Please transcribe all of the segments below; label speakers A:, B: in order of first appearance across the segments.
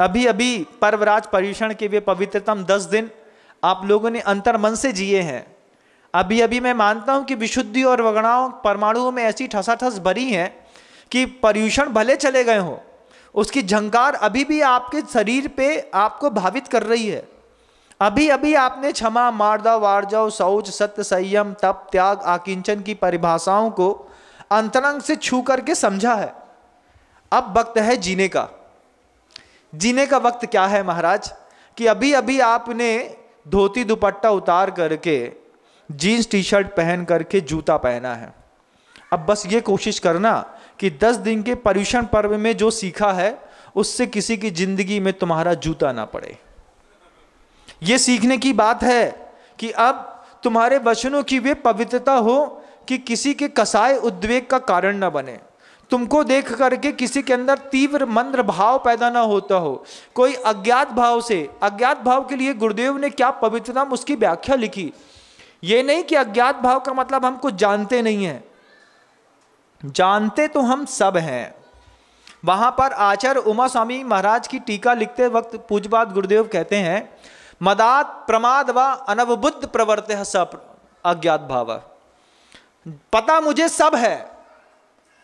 A: अभी अभी पर्वराज पर्यूषण के वे पवित्रतम दस दिन आप लोगों ने अंतर मन से जिए हैं अभी अभी मैं मानता हूं कि विशुद्धि और वगणाओं परमाणुओं में ऐसी ठसाठस भरी हैं कि पर्यूषण भले चले गए हो उसकी झंकार अभी भी आपके शरीर पे आपको भावित कर रही है अभी अभी आपने क्षमा मारदा वार्जव शौच सत्य संयम तप त्याग आकिंचन की परिभाषाओं को अंतरंग से छू करके समझा है अब वक्त है जीने का जीने का वक्त क्या है महाराज कि अभी अभी आपने धोती दुपट्टा उतार करके जीन्स टी शर्ट पहन करके जूता पहना है अब बस ये कोशिश करना कि दस दिन के पर्यूषण पर्व में जो सीखा है उससे किसी की जिंदगी में तुम्हारा जूता ना पड़े ये सीखने की बात है कि अब तुम्हारे वचनों की वे पवित्रता हो कि किसी के कसाय उद्वेग का कारण ना बने तुमको देख करके किसी के अंदर तीव्र मंद्र भाव पैदा ना होता हो कोई अज्ञात भाव से अज्ञात भाव के लिए गुरुदेव ने क्या पवित्रता उसकी व्याख्या लिखी ये नहीं कि अज्ञात भाव का मतलब हम कुछ जानते नहीं है जानते तो हम सब हैं वहां पर आचार्य उमा स्वामी महाराज की टीका लिखते वक्त पूजपात गुरुदेव कहते हैं मदात प्रमाद व अनवबुद्ध प्रवर्त है सब अज्ञात भाव पता मुझे सब है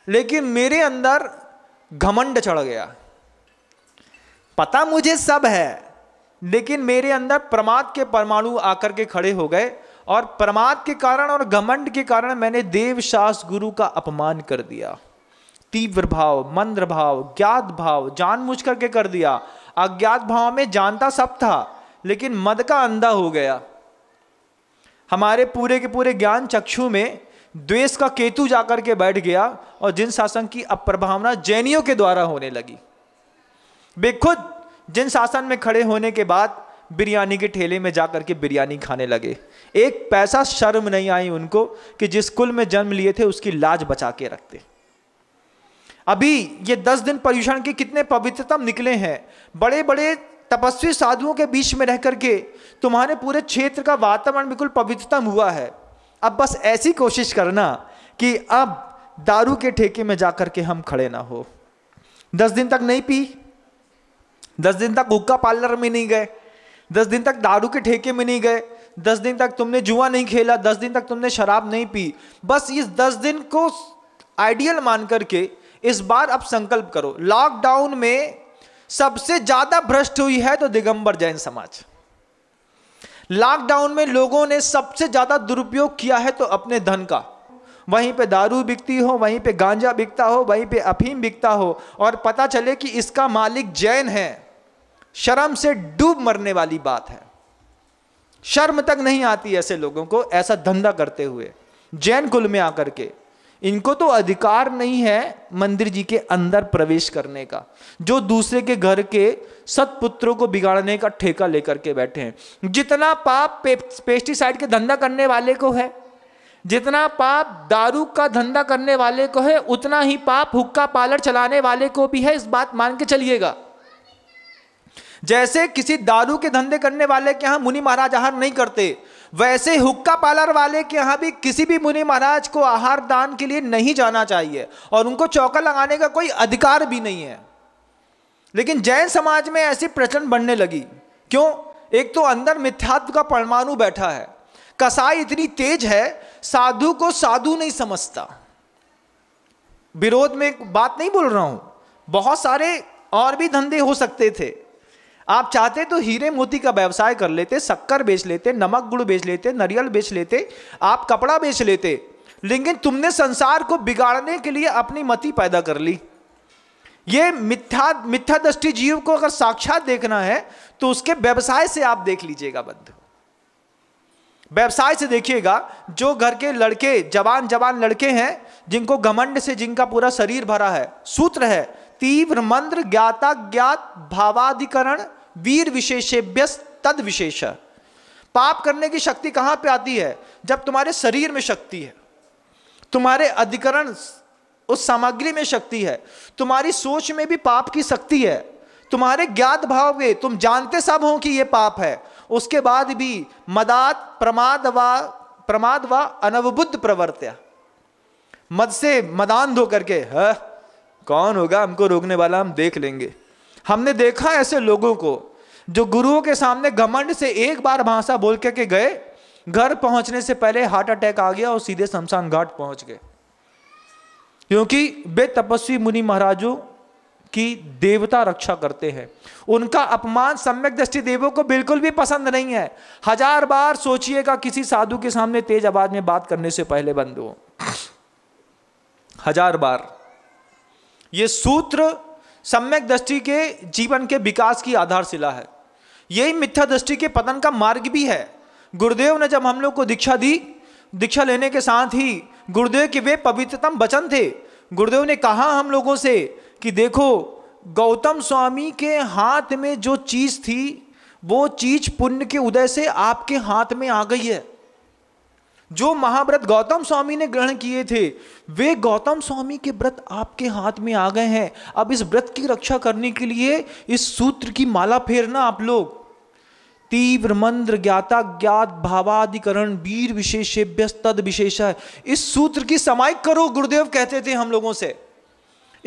A: लेकिन मेरे अंदर घमंड चढ़ गया पता मुझे सब है लेकिन मेरे अंदर प्रमाद के परमाणु आकर के खड़े हो गए और प्रमाद के कारण और घमंड के कारण मैंने देवशास गुरु का अपमान कर दिया तीव्र भाव मंद्र भाव ज्ञात भाव जानबूझ करके कर दिया अज्ञात भाव में जानता सब था लेकिन मद का अंधा हो गया हमारे पूरे के पूरे ज्ञान चक्षु में द्वेष का केतु जाकर के बैठ गया और जिन शासन की अप्रभावना जैनियों के द्वारा होने लगी वे खुद जिन शासन में खड़े होने के बाद बिरयानी के ठेले में जाकर के बिरयानी खाने लगे एक पैसा शर्म नहीं आई उनको कि जिस कुल में जन्म लिए थे उसकी लाज बचा के रखते अभी ये दस दिन पर्यूषण के कितने पवित्रतम निकले हैं बड़े बड़े तपस्वी साधुओं के बीच में रह करके तुम्हारे पूरे क्षेत्र का वातावरण बिल्कुल पवित्रतम हुआ है अब बस ऐसी कोशिश करना कि अब दारू के ठेके में जाकर के हम खड़े ना हो दस दिन तक नहीं पी दस दिन तक हुक्का पार्लर में नहीं गए दस दिन तक दारू के ठेके में नहीं गए दस दिन तक तुमने जुआ नहीं खेला दस दिन तक तुमने शराब नहीं पी बस इस दस दिन को आइडियल मान करके इस बार अब संकल्प करो लॉकडाउन में सबसे ज्यादा भ्रष्ट हुई है तो दिगंबर जैन समाज लॉकडाउन में लोगों ने सबसे ज़्यादा दुरुपयोग किया है तो अपने धन का वहीं पे दारू बिकती हो वहीं पे गांजा बिकता हो वहीं पे अफीम बिकता हो और पता चले कि इसका मालिक जैन है शर्म से डूब मरने वाली बात है शर्म तक नहीं आती ऐसे लोगों को ऐसा धंधा करते हुए जैन कुल में आकर के इनको तो अधिकार नहीं है मंदिर जी के अंदर प्रवेश करने का जो दूसरे के घर के सतपुत्रों को बिगाड़ने का ठेका लेकर के बैठे हैं जितना पाप पे, पेस्टिसाइड के धंधा करने वाले को है जितना पाप दारू का धंधा करने वाले को है उतना ही पाप हुक्का पार्लर चलाने वाले को भी है इस बात मान के चलिएगा जैसे किसी दारू के धंधे करने वाले के यहां मुनि महाराज आहार नहीं करते वैसे हुक्का पार्लर वाले के यहाँ भी किसी भी मुनि महाराज को आहार दान के लिए नहीं जाना चाहिए और उनको चौका लगाने का कोई अधिकार भी नहीं है लेकिन जैन समाज में ऐसी प्रचलन बढ़ने लगी क्यों एक तो अंदर मिथ्यात्व का परमाणु बैठा है कसाई इतनी तेज है साधु को साधु नहीं समझता विरोध में बात नहीं बोल रहा हूं बहुत सारे और भी धंधे हो सकते थे आप चाहते तो हीरे मोती का व्यवसाय कर लेते शक्कर बेच लेते नमक गुड़ बेच लेते नरियल बेच लेते आप कपड़ा बेच लेते लेकिन तुमने संसार को बिगाड़ने के लिए अपनी मति पैदा कर ली ये मिथ्या मिथ्या दृष्टि जीव को अगर साक्षात देखना है तो उसके व्यवसाय से आप देख लीजिएगा बद्ध व्यवसाय से देखिएगा जो घर के लड़के जवान जवान लड़के हैं जिनको घमंड से जिनका पूरा शरीर भरा है सूत्र है तीव्र मंद्र ज्ञाता ज्ञात भावाधिकरण वीर विशेषेभ्य तद विशेष पाप करने की शक्ति कहां पे आती है जब तुम्हारे शरीर में शक्ति है तुम्हारे अधिकरण उस सामग्री में शक्ति है तुम्हारी सोच में भी पाप की शक्ति है तुम्हारे ज्ञात भाव में तुम जानते सब हो कि यह पाप है उसके बाद भी मदात प्रमाद व प्रमाद व अनवबुद्ध प्रवर्त्या मद से मदान धो करके हाँ, कौन होगा हमको रोकने वाला हम देख लेंगे हमने देखा ऐसे लोगों को जो गुरुओं के सामने घमंड से एक बार भाषा बोल के, के गए घर पहुंचने से पहले हार्ट अटैक आ गया और सीधे शमशान घाट पहुंच गए क्योंकि वे तपस्वी मुनि महाराजों की देवता रक्षा करते हैं उनका अपमान सम्यक दृष्टि देवों को बिल्कुल भी पसंद नहीं है हजार बार सोचिएगा किसी साधु के सामने तेज आवाज में बात करने से पहले बंद हो हजार बार ये सूत्र सम्यक दृष्टि के जीवन के विकास की आधारशिला है यही मिथ्या दृष्टि के पतन का मार्ग भी है गुरुदेव ने जब हम लोग को दीक्षा दी दीक्षा लेने के साथ ही गुरुदेव के वे पवित्रतम वचन थे गुरुदेव ने कहा हम लोगों से कि देखो गौतम स्वामी के हाथ में जो चीज़ थी वो चीज़ पुण्य के उदय से आपके हाथ में आ गई है जो महाव्रत गौतम स्वामी ने ग्रहण किए थे वे गौतम स्वामी के व्रत आपके हाथ में आ गए हैं अब इस व्रत की रक्षा करने के लिए इस सूत्र की माला फेरना आप लोग तीव्र मंद्र ज्ञाता ज्ञात भावाधिकरण वीर विशेषेभ्य तद विशेष इस सूत्र की समाई करो गुरुदेव कहते थे हम लोगों से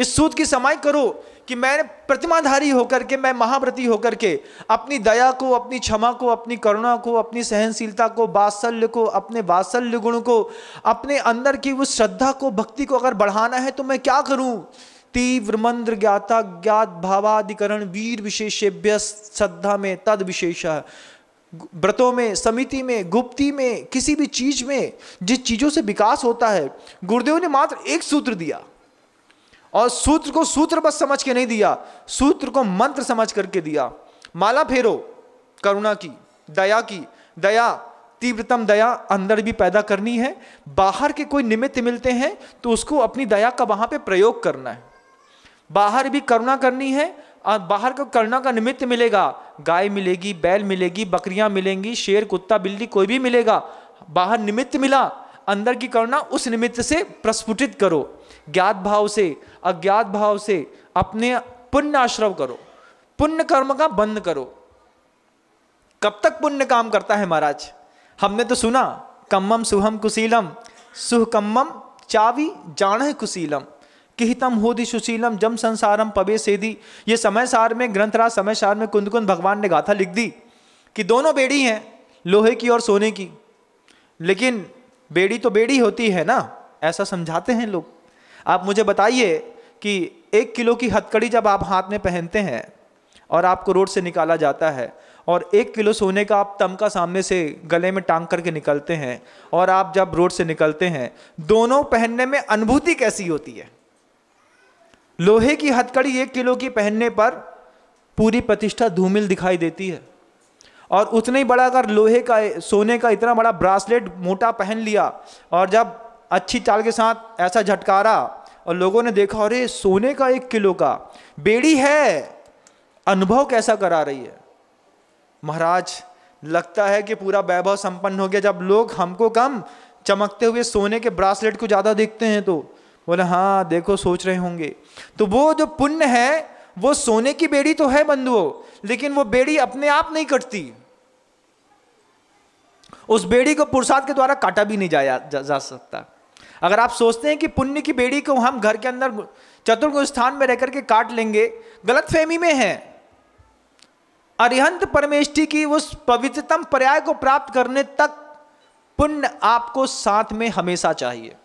A: इस सूत्र की समाई करो कि मैं प्रतिमाधारी होकर के मैं महाव्रती होकर के अपनी दया को अपनी क्षमा को अपनी करुणा को अपनी सहनशीलता को बात्सल्य को अपने बात्सल्य गुण को अपने अंदर की उस श्रद्धा को भक्ति को अगर बढ़ाना है तो मैं क्या करूं तीव्र मंद्र ज्ञाता ज्ञात भावाधिकरण वीर विशेषेभ्य श्रद्धा में तद विशेष व्रतों में समिति में गुप्ती में किसी भी चीज में जिस चीजों से विकास होता है गुरुदेव ने मात्र एक सूत्र दिया और सूत्र को सूत्र बस समझ के नहीं दिया सूत्र को मंत्र समझ करके दिया माला फेरो करुणा की दया की दया तीव्रतम दया अंदर भी पैदा करनी है बाहर के कोई निमित्त मिलते हैं तो उसको अपनी दया का वहाँ पे प्रयोग करना है बाहर भी करुणा करनी है और बाहर का करुणा का निमित्त मिलेगा गाय मिलेगी बैल मिलेगी बकरियाँ मिलेंगी शेर कुत्ता बिल्ली कोई भी मिलेगा बाहर निमित्त मिला अंदर की करुणा उस निमित्त से प्रस्फुटित करो ज्ञात भाव से अज्ञात भाव से अपने पुण्य आश्रव करो पुण्य कर्म का बंद करो कब तक पुण्य काम करता है महाराज हमने तो सुना कम्मम सुहम कुशीलम सुह कम्मम चावी जाण कुशीलम किहितम होदि सुशीलम जम संसारम पबे सेदी ये समय सार में ग्रंथराज समय सार में कुंद भगवान ने गाथा लिख दी कि दोनों बेड़ी हैं लोहे की और सोने की लेकिन बेड़ी तो बेड़ी होती है ना ऐसा समझाते हैं लोग आप मुझे बताइए कि एक किलो की हथकड़ी जब आप हाथ में पहनते हैं और आपको रोड से निकाला जाता है और एक किलो सोने का आप तमका सामने से गले में टांग करके निकलते हैं और आप जब रोड से निकलते हैं दोनों पहनने में अनुभूति कैसी होती है लोहे की हथकड़ी एक किलो की पहनने पर पूरी प्रतिष्ठा धूमिल दिखाई देती है और उतने ही बड़ा अगर लोहे का सोने का इतना बड़ा ब्रासलेट मोटा पहन लिया और जब अच्छी चाल के साथ ऐसा झटकारा और लोगों ने देखा अरे सोने का एक किलो का बेड़ी है अनुभव कैसा करा रही है महाराज लगता है कि पूरा वैभव संपन्न हो गया जब लोग हमको कम चमकते हुए सोने के ब्रासलेट को ज़्यादा देखते हैं तो बोले हाँ देखो सोच रहे होंगे तो वो जो पुण्य है वो सोने की बेड़ी तो है बंधुओं लेकिन वो बेड़ी अपने आप नहीं कटती उस बेड़ी को पुरुषार्थ के द्वारा काटा भी नहीं जाया जा, जा सकता अगर आप सोचते हैं कि पुण्य की बेड़ी को हम घर के अंदर चतुर्ग स्थान में रहकर के काट लेंगे गलत फहमी में है अरिहंत परमेष्टि की उस पवित्रतम पर्याय को प्राप्त करने तक पुण्य आपको साथ में हमेशा चाहिए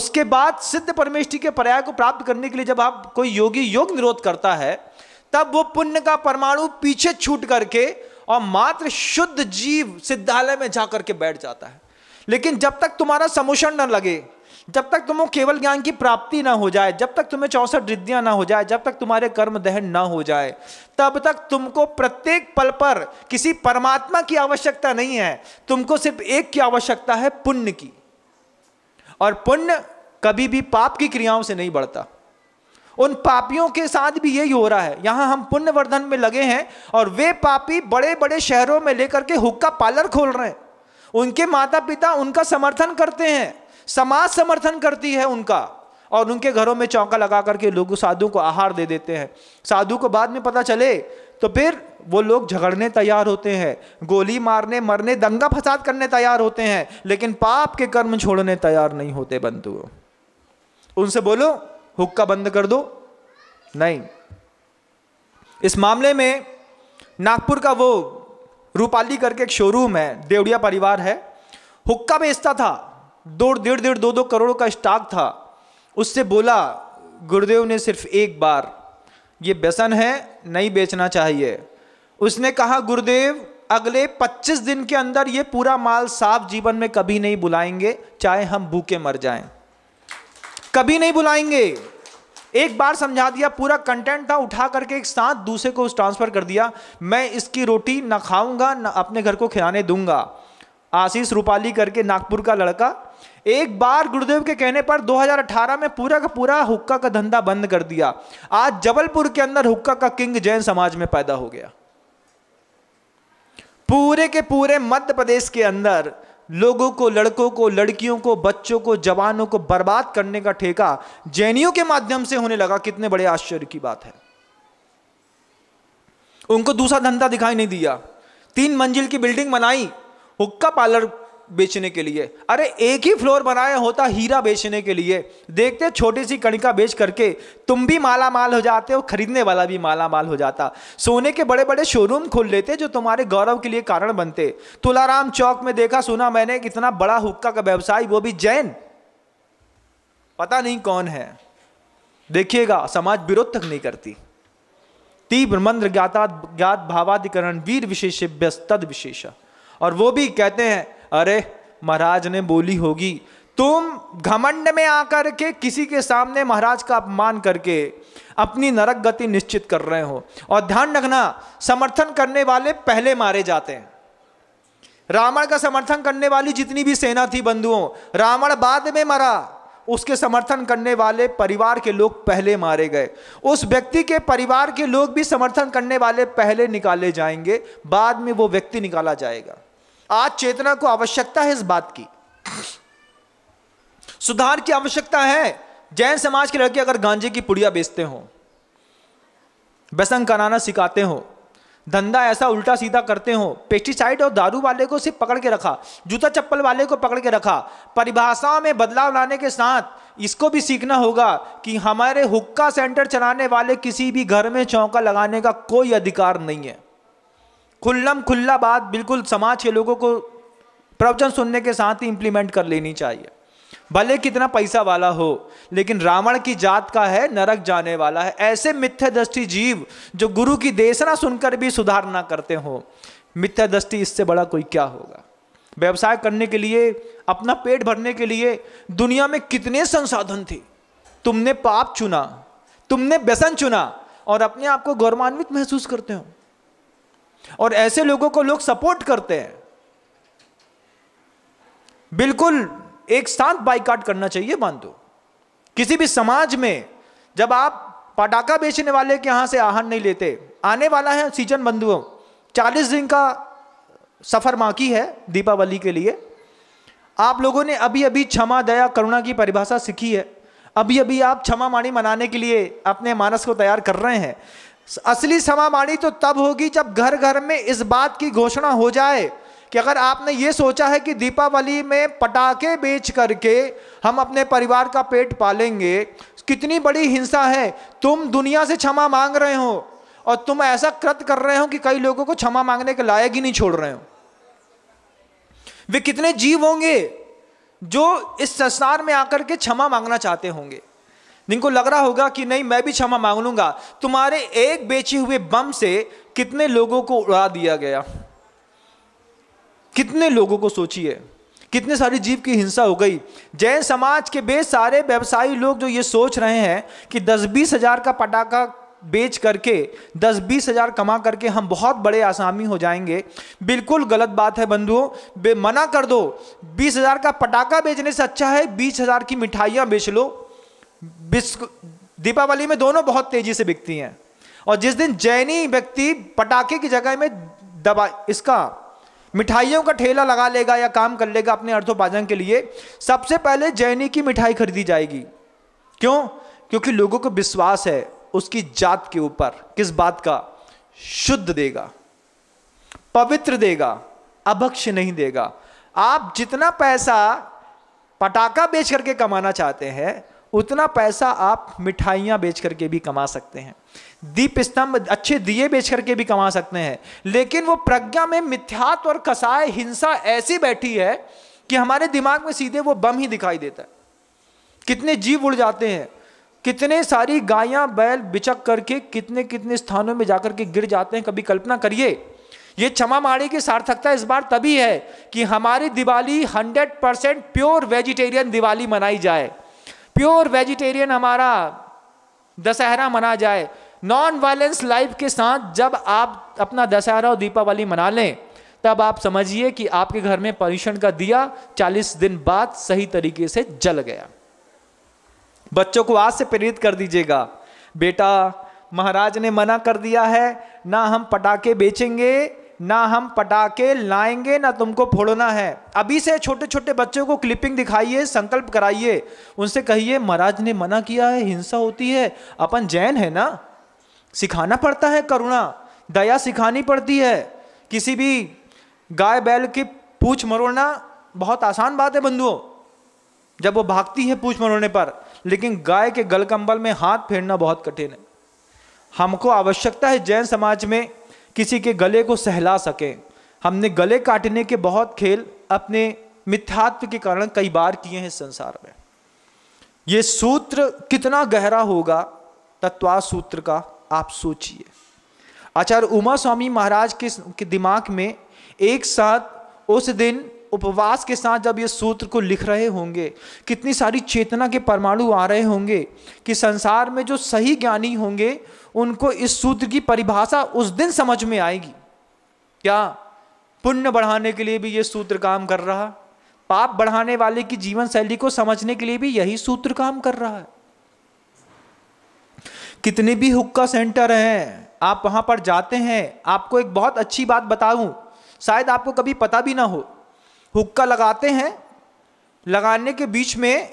A: उसके बाद सिद्ध परमेष्टि के पर्याय को प्राप्त करने के लिए जब आप कोई योगी योग निरोध करता है तब वो पुण्य का परमाणु पीछे छूट करके और मात्र शुद्ध जीव सिद्धालय में जा करके बैठ जाता है लेकिन जब तक तुम्हारा समूषण न लगे जब तक तुम्हें केवल ज्ञान की प्राप्ति ना हो जाए जब तक तुम्हें चौसठ रिद्धियां ना हो जाए जब तक तुम्हारे कर्म दहन ना हो जाए तब तक तुमको प्रत्येक पल पर किसी परमात्मा की आवश्यकता नहीं है तुमको सिर्फ एक की आवश्यकता है पुण्य की और पुण्य कभी भी पाप की क्रियाओं से नहीं बढ़ता उन पापियों के साथ भी यही हो रहा है यहां हम पुण्यवर्धन में लगे हैं और वे पापी बड़े बड़े शहरों में लेकर के हुक्का पार्लर खोल रहे हैं उनके माता पिता उनका समर्थन करते हैं समाज समर्थन करती है उनका और उनके घरों में चौका लगा करके लोग साधु को आहार दे देते हैं साधु को बाद में पता चले तो फिर वो लोग झगड़ने तैयार होते हैं गोली मारने मरने दंगा फसाद करने तैयार होते हैं लेकिन पाप के कर्म छोड़ने तैयार नहीं होते बंधुओं उनसे बोलो हुक्का बंद कर दो नहीं इस मामले में नागपुर का वो रूपाली करके एक शोरूम है देवड़िया परिवार है हुक्का बेचता था दो डेढ़ डेढ़ दो दो करोड़ का स्टॉक था उससे बोला गुरुदेव ने सिर्फ एक बार ये व्यसन है नहीं बेचना चाहिए उसने कहा गुरुदेव अगले 25 दिन के अंदर ये पूरा माल साफ जीवन में कभी नहीं बुलाएंगे चाहे हम भूखे मर जाएं कभी नहीं बुलाएंगे एक बार समझा दिया पूरा कंटेंट था उठा करके एक साथ दूसरे को ट्रांसफर कर दिया मैं इसकी रोटी ना खाऊंगा ना अपने घर को खिलाने दूंगा आशीष रूपाली करके नागपुर का लड़का एक बार गुरुदेव के कहने पर 2018 में पूरा का पूरा हुक्का का धंधा बंद कर दिया आज जबलपुर के अंदर हुक्का का किंग जैन समाज में पैदा हो गया पूरे के पूरे मध्य प्रदेश के अंदर लोगों को लड़कों को लड़कियों को बच्चों को जवानों को बर्बाद करने का ठेका जैनियों के माध्यम से होने लगा कितने बड़े आश्चर्य की बात है उनको दूसरा धंधा दिखाई नहीं दिया तीन मंजिल की बिल्डिंग बनाई हुक्का पार्लर बेचने के लिए अरे एक ही फ्लोर बनाया होता हीरा बेचने के लिए देखते छोटी सी कणिका बेच करके तुम भी माला माल हो जाते हो खरीदने वाला भी माला माल हो जाता सोने के बड़े बड़े शोरूम खोल लेते जो तुम्हारे गौरव के लिए कारण बनते तुलाराम चौक में देखा सुना मैंने कितना बड़ा हुक्का का व्यवसाय वो भी जैन पता नहीं कौन है देखिएगा समाज विरोध तक नहीं करती तीव्र मंद्र ज्ञाता ज्ञात भावाधिकरण वीर विशेष व्यस्त विशेष और वो भी कहते हैं अरे महाराज ने बोली होगी तुम घमंड में आकर के किसी के सामने महाराज का अपमान करके अपनी नरक गति निश्चित कर रहे हो और ध्यान रखना समर्थन करने वाले पहले मारे जाते हैं रावण का समर्थन करने वाली जितनी भी सेना थी बंधुओं रावण बाद में मरा उसके समर्थन करने वाले परिवार के लोग पहले मारे गए उस व्यक्ति के परिवार के लोग भी समर्थन करने वाले पहले निकाले जाएंगे बाद में वो व्यक्ति निकाला जाएगा आज चेतना को आवश्यकता है इस बात की सुधार की आवश्यकता है जैन समाज के लड़के अगर गांजे की पुड़िया बेचते हो बसंग कराना सिखाते हो धंधा ऐसा उल्टा सीधा करते हो पेस्टिसाइड और दारू वाले को सिर्फ पकड़ के रखा जूता चप्पल वाले को पकड़ के रखा परिभाषा में बदलाव लाने के साथ इसको भी सीखना होगा कि हमारे हुक्का सेंटर चलाने वाले किसी भी घर में चौका लगाने का कोई अधिकार नहीं है खुल्लम खुल्ला बात बिल्कुल समाज के लोगों को प्रवचन सुनने के साथ ही इम्प्लीमेंट कर लेनी चाहिए भले कितना पैसा वाला हो लेकिन रावण की जात का है नरक जाने वाला है ऐसे मिथ्य दृष्टि जीव जो गुरु की देशना सुनकर भी सुधार ना करते हो मिथ्य दृष्टि इससे बड़ा कोई क्या होगा व्यवसाय करने के लिए अपना पेट भरने के लिए दुनिया में कितने संसाधन थे तुमने पाप चुना तुमने व्यसन चुना और अपने आप को गौरवान्वित महसूस करते हो और ऐसे लोगों को लोग सपोर्ट करते हैं बिल्कुल एक शांत बाइकाट करना चाहिए बांधो किसी भी समाज में जब आप पटाखा बेचने वाले के यहां से आहार नहीं लेते आने वाला है सीजन बंधुओं चालीस दिन का सफ़र बाकी है दीपावली के लिए आप लोगों ने अभी अभी क्षमा दया करुणा की परिभाषा सीखी है अभी अभी आप क्षमा माणी मनाने के लिए अपने मानस को तैयार कर रहे हैं असली समामानी तो तब होगी जब घर घर में इस बात की घोषणा हो जाए कि अगर आपने ये सोचा है कि दीपावली में पटाखे बेच करके हम अपने परिवार का पेट पालेंगे कितनी बड़ी हिंसा है तुम दुनिया से क्षमा मांग रहे हो और तुम ऐसा कृत कर रहे हो कि कई लोगों को क्षमा मांगने के लायक ही नहीं छोड़ रहे हो वे कितने जीव होंगे जो इस संसार में आकर के क्षमा मांगना चाहते होंगे जिनको लग रहा होगा कि नहीं मैं भी क्षमा मांग लूंगा तुम्हारे एक बेचे हुए बम से कितने लोगों को उड़ा दिया गया कितने लोगों को सोचिए कितने सारी जीव की हिंसा हो गई जैन समाज के बे सारे व्यवसायी लोग जो ये सोच रहे हैं कि दस बीस हजार का पटाखा बेच करके दस बीस हजार कमा करके हम बहुत बड़े आसामी हो जाएंगे बिल्कुल गलत बात है बंधुओं मना कर दो बीस हजार का पटाखा बेचने से अच्छा है बीस हजार की मिठाइयाँ बेच लो दीपावली में दोनों बहुत तेजी से बिकती हैं और जिस दिन जैनी व्यक्ति पटाखे की जगह में दबा इसका मिठाइयों का ठेला लगा लेगा या काम कर लेगा अपने अर्थोपार्जन के लिए सबसे पहले जैनी की मिठाई खरीदी जाएगी क्यों क्योंकि लोगों को विश्वास है उसकी जात के ऊपर किस बात का शुद्ध देगा पवित्र देगा अभक्ष नहीं देगा आप जितना पैसा पटाखा बेच करके कमाना चाहते हैं उतना पैसा आप मिठाइयाँ बेच करके भी कमा सकते हैं दीप स्तंभ अच्छे दिए बेच करके भी कमा सकते हैं लेकिन वो प्रज्ञा में मिथ्यात्व और कसाय हिंसा ऐसी बैठी है कि हमारे दिमाग में सीधे वो बम ही दिखाई देता है कितने जीव उड़ जाते हैं कितने सारी गायें बैल बिचक करके कितने कितने स्थानों में जाकर के गिर जाते हैं कभी कल्पना करिए ये क्षमा माड़ी की सार्थकता इस बार तभी है कि हमारी Diwali 100 percent pure vegetarian Diwali मनाई जाए प्योर वेजिटेरियन हमारा दशहरा मना जाए नॉन वायलेंस लाइफ के साथ जब आप अपना दशहरा और दीपावली मना लें तब आप समझिए कि आपके घर में पॉल्यूशन का दिया 40 दिन बाद सही तरीके से जल गया बच्चों को आज से प्रेरित कर दीजिएगा बेटा महाराज ने मना कर दिया है ना हम पटाखे बेचेंगे ना हम पटाखे लाएंगे ना तुमको फोड़ना है अभी से छोटे छोटे बच्चों को क्लिपिंग दिखाइए संकल्प कराइए उनसे कहिए महाराज ने मना किया है हिंसा होती है अपन जैन है ना सिखाना पड़ता है करुणा दया सिखानी पड़ती है किसी भी गाय बैल की पूछ मरोड़ना बहुत आसान बात है बंधुओं जब वो भागती है पूछ मरोड़ने पर लेकिन गाय के गलकंबल में हाथ फेरना बहुत कठिन है हमको आवश्यकता है जैन समाज में किसी के गले को सहला सके हमने गले काटने के बहुत खेल अपने मिथ्यात्व के कारण कई बार किए हैं संसार में ये सूत्र कितना गहरा होगा तत्वा सूत्र का आप सोचिए आचार्य उमा स्वामी महाराज के, के दिमाग में एक साथ उस दिन उपवास के साथ जब ये सूत्र को लिख रहे होंगे कितनी सारी चेतना के परमाणु आ रहे होंगे कि संसार में जो सही ज्ञानी होंगे उनको इस सूत्र की परिभाषा उस दिन समझ में आएगी क्या पुण्य बढ़ाने के लिए भी ये सूत्र काम कर रहा पाप बढ़ाने वाले की जीवन शैली को समझने के लिए भी यही सूत्र काम कर रहा है कितने भी हुक्का सेंटर हैं आप वहां पर जाते हैं आपको एक बहुत अच्छी बात बताऊं शायद आपको कभी पता भी ना हो हुक्का लगाते हैं लगाने के बीच में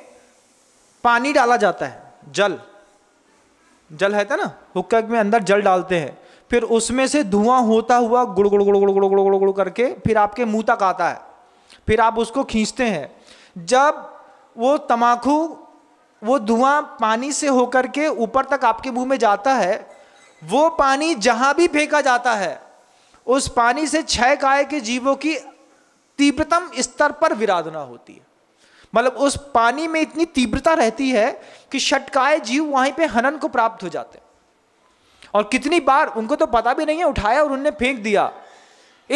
A: पानी डाला जाता है जल जल है ना हुक्का में अंदर जल डालते हैं फिर उसमें से धुआं होता हुआ गुड़ गुड़ गुड़ गुड़ गुड़ गुड़ गुड़ गुड़ करके फिर आपके मुंह तक आता है फिर आप उसको खींचते हैं जब वो तमाकू वो धुआं पानी से होकर के ऊपर तक आपके मुंह में जाता है वो पानी जहाँ भी फेंका जाता है उस पानी से छह काय के जीवों की तीव्रतम स्तर पर विराधना होती है मतलब उस पानी में इतनी तीव्रता रहती है कि शटकाए जीव वहीं पे हनन को प्राप्त हो जाते और कितनी बार उनको तो पता भी नहीं है उठाया और उनने फेंक दिया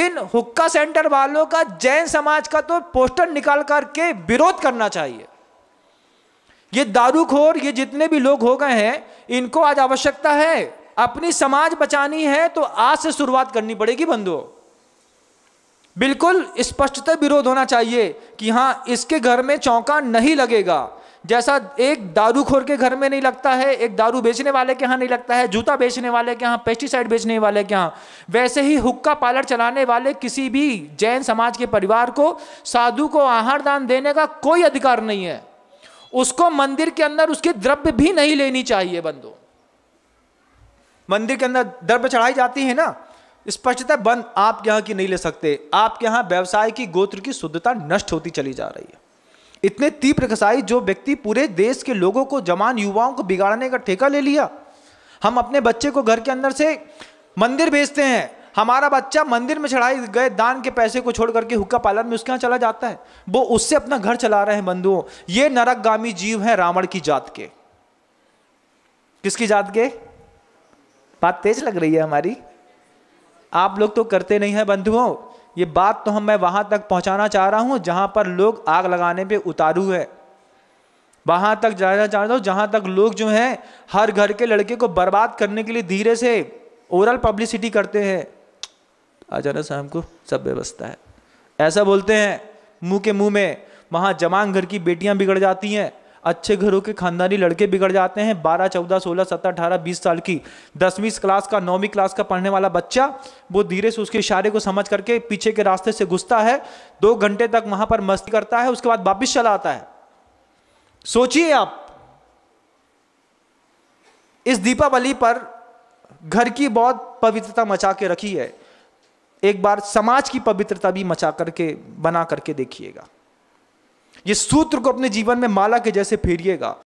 A: इन हुक्का सेंटर वालों का जैन समाज का तो पोस्टर निकाल करके विरोध करना चाहिए ये दारूखोर ये जितने भी लोग हो गए हैं इनको आज आवश्यकता है अपनी समाज बचानी है तो आज से शुरुआत करनी पड़ेगी बंधुओं बिल्कुल स्पष्टतः विरोध होना चाहिए कि हाँ इसके घर में चौका नहीं लगेगा जैसा एक दारूखोर के घर में नहीं लगता है एक दारू बेचने वाले के यहाँ नहीं लगता है जूता बेचने वाले के यहाँ पेस्टिसाइड बेचने वाले के यहाँ वैसे ही हुक्का पार्लर चलाने वाले किसी भी जैन समाज के परिवार को साधु को आहार दान देने का कोई अधिकार नहीं है उसको मंदिर के अंदर उसके द्रव्य भी नहीं लेनी चाहिए बंधु मंदिर के अंदर द्रव्य चढ़ाई जाती है ना स्पष्टता बंद आपके यहाँ की नहीं ले सकते आपके यहाँ व्यवसाय की गोत्र की शुद्धता नष्ट होती चली जा रही है इतने तीव्र कसाई जो व्यक्ति पूरे देश के लोगों को जवान युवाओं को बिगाड़ने का ठेका ले लिया हम अपने बच्चे को घर के अंदर से मंदिर भेजते हैं हमारा बच्चा मंदिर में चढ़ाए गए दान के पैसे को छोड़ करके हुक्का पालन में उसके यहाँ चला जाता है वो उससे अपना घर चला रहे हैं बंधुओं ये नरकगामी जीव है रावण की जात के किसकी जात के बात तेज लग रही है हमारी आप लोग तो करते नहीं हैं बंधुओं ये बात तो हम मैं वहाँ तक पहुँचाना चाह रहा हूँ जहाँ पर लोग आग लगाने पे उतारू है वहाँ तक जाना चाह रहा हूँ जहाँ तक लोग जो हैं हर घर के लड़के को बर्बाद करने के लिए धीरे से ओरल पब्लिसिटी करते हैं आ जाना साहब को सब व्यवस्था है ऐसा बोलते हैं मुंह के मुंह में वहाँ जवान घर की बेटियाँ बिगड़ जाती हैं अच्छे घरों के खानदानी लड़के बिगड़ जाते हैं बारह चौदह सोलह सत्रह अठारह बीस साल की दसवीं क्लास का नौवीं क्लास का पढ़ने वाला बच्चा वो धीरे से उसके इशारे को समझ करके पीछे के रास्ते से घुसता है दो घंटे तक वहां पर मस्ती करता है उसके बाद वापिस चला आता है सोचिए आप इस दीपावली पर घर की बहुत पवित्रता मचा के रखी है एक बार समाज की पवित्रता भी मचा करके बना करके देखिएगा ये सूत्र को अपने जीवन में माला के जैसे फेरिएगा